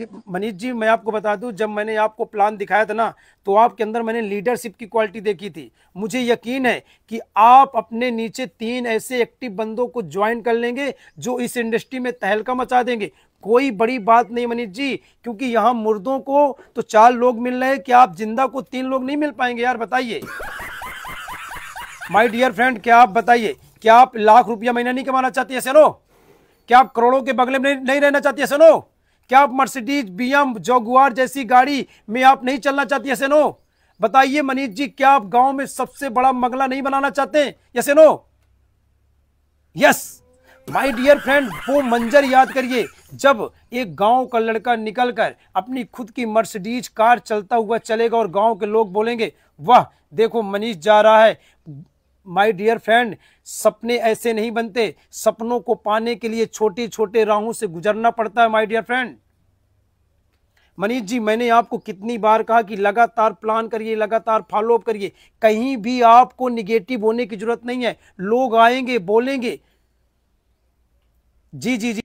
मनीष जी मैं आपको बता दूं जब मैंने आपको प्लान दिखाया था ना तो आपके अंदर मैंने लीडरशिप की क्वालिटी देखी थी मुझे यकीन है कि आप अपने नीचे तीन ऐसे एक्टिव बंदों को ज्वाइन कर लेंगे जो इस इंडस्ट्री में तहलका मचा देंगे कोई बड़ी बात नहीं मनीष जी क्योंकि यहाँ मुर्दों को तो चार लोग मिल रहे हैं क्या आप जिंदा को तीन लोग नहीं मिल पाएंगे यार बताइए माई डियर फ्रेंड क्या आप बताइए क्या आप लाख रुपया महीना नहीं कमाना चाहती है सनो क्या आप करोड़ों के बगले में नहीं रहना चाहती है सनो क्या आप मर्सिडीज बीएम जोगुआर जैसी गाड़ी में आप नहीं चलना चाहती ऐसे नो बताइए मनीष जी क्या आप गांव में सबसे बड़ा मंगला नहीं बनाना चाहते ऐसे no yes my dear friend वो मंजर याद करिए जब एक गांव का लड़का निकलकर अपनी खुद की मर्सिडीज कार चलता हुआ चलेगा और गांव के लोग बोलेंगे वाह देखो मनीष जा रहा है माय डियर फ्रेंड सपने ऐसे नहीं बनते सपनों को पाने के लिए छोटे छोटे राहों से गुजरना पड़ता है my dear friend Manish ji मैंने आपको कितनी बार कहा कि लगातार प्लान करिए लगातार फॉलोअप करिए कहीं भी आपको निगेटिव होने की जरूरत नहीं है लोग आएंगे बोलेंगे जी जी जी